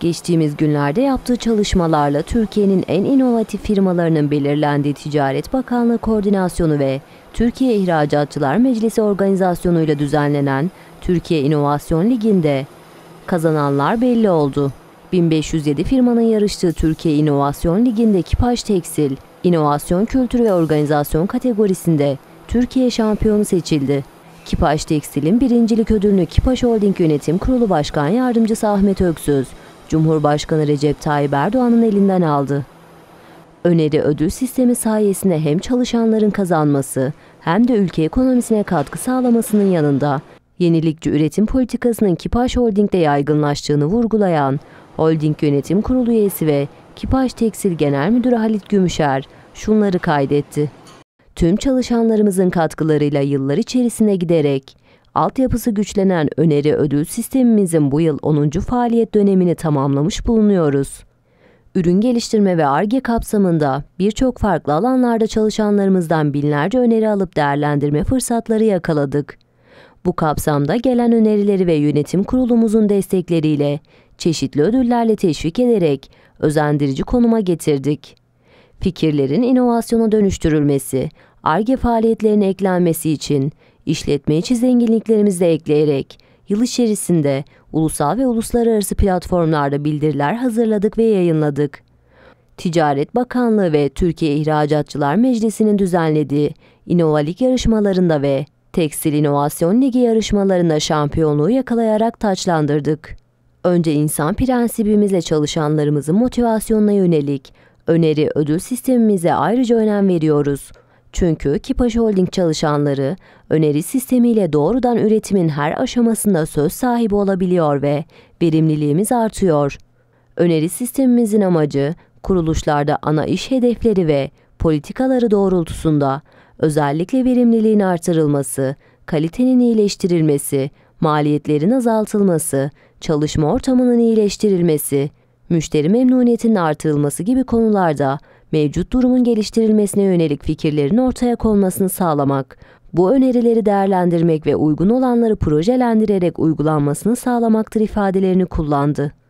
Geçtiğimiz günlerde yaptığı çalışmalarla Türkiye'nin en inovatif firmalarının belirlendiği Ticaret Bakanlığı koordinasyonu ve Türkiye İhracatçılar Meclisi organizasyonuyla düzenlenen Türkiye İnovasyon Ligi'nde kazananlar belli oldu. 1507 firmanın yarıştığı Türkiye İnovasyon Ligi'nde Kipaş Tekstil, İnovasyon Kültürü ve Organizasyon kategorisinde Türkiye şampiyonu seçildi. Kipaş Tekstil'in birincilik ödülünü Kipaş Holding Yönetim Kurulu Başkan Yardımcısı Ahmet Öksüz, Cumhurbaşkanı Recep Tayyip Erdoğan'ın elinden aldı. Öneri ödül sistemi sayesinde hem çalışanların kazanması hem de ülke ekonomisine katkı sağlamasının yanında yenilikçi üretim politikasının Kipaş Holding'de yaygınlaştığını vurgulayan Holding Yönetim Kurulu üyesi ve Kipaş Tekstil Genel Müdürü Halit Gümüşer şunları kaydetti. Tüm çalışanlarımızın katkılarıyla yıllar içerisine giderek altyapısı güçlenen öneri ödül sistemimizin bu yıl 10. faaliyet dönemini tamamlamış bulunuyoruz. Ürün geliştirme ve ARGE kapsamında birçok farklı alanlarda çalışanlarımızdan binlerce öneri alıp değerlendirme fırsatları yakaladık. Bu kapsamda gelen önerileri ve yönetim kurulumuzun destekleriyle çeşitli ödüllerle teşvik ederek özendirici konuma getirdik. Fikirlerin inovasyona dönüştürülmesi, ARGE faaliyetlerine eklenmesi için işletme içi zenginliklerimizi de ekleyerek yıl içerisinde ulusal ve uluslararası platformlarda bildiriler hazırladık ve yayınladık. Ticaret Bakanlığı ve Türkiye İhracatçılar Meclisi'nin düzenlediği İnovalik yarışmalarında ve Tekstil İnovasyon Ligi yarışmalarında şampiyonluğu yakalayarak taçlandırdık. Önce insan prensibimizle çalışanlarımızın motivasyonuna yönelik öneri ödül sistemimize ayrıca önem veriyoruz. Çünkü Kipaş Holding çalışanları öneri sistemiyle doğrudan üretimin her aşamasında söz sahibi olabiliyor ve verimliliğimiz artıyor. Öneri sistemimizin amacı kuruluşlarda ana iş hedefleri ve politikaları doğrultusunda özellikle verimliliğin artırılması, kalitenin iyileştirilmesi, maliyetlerin azaltılması, çalışma ortamının iyileştirilmesi, müşteri memnuniyetinin artırılması gibi konularda mevcut durumun geliştirilmesine yönelik fikirlerin ortaya konmasını sağlamak, bu önerileri değerlendirmek ve uygun olanları projelendirerek uygulanmasını sağlamaktır ifadelerini kullandı.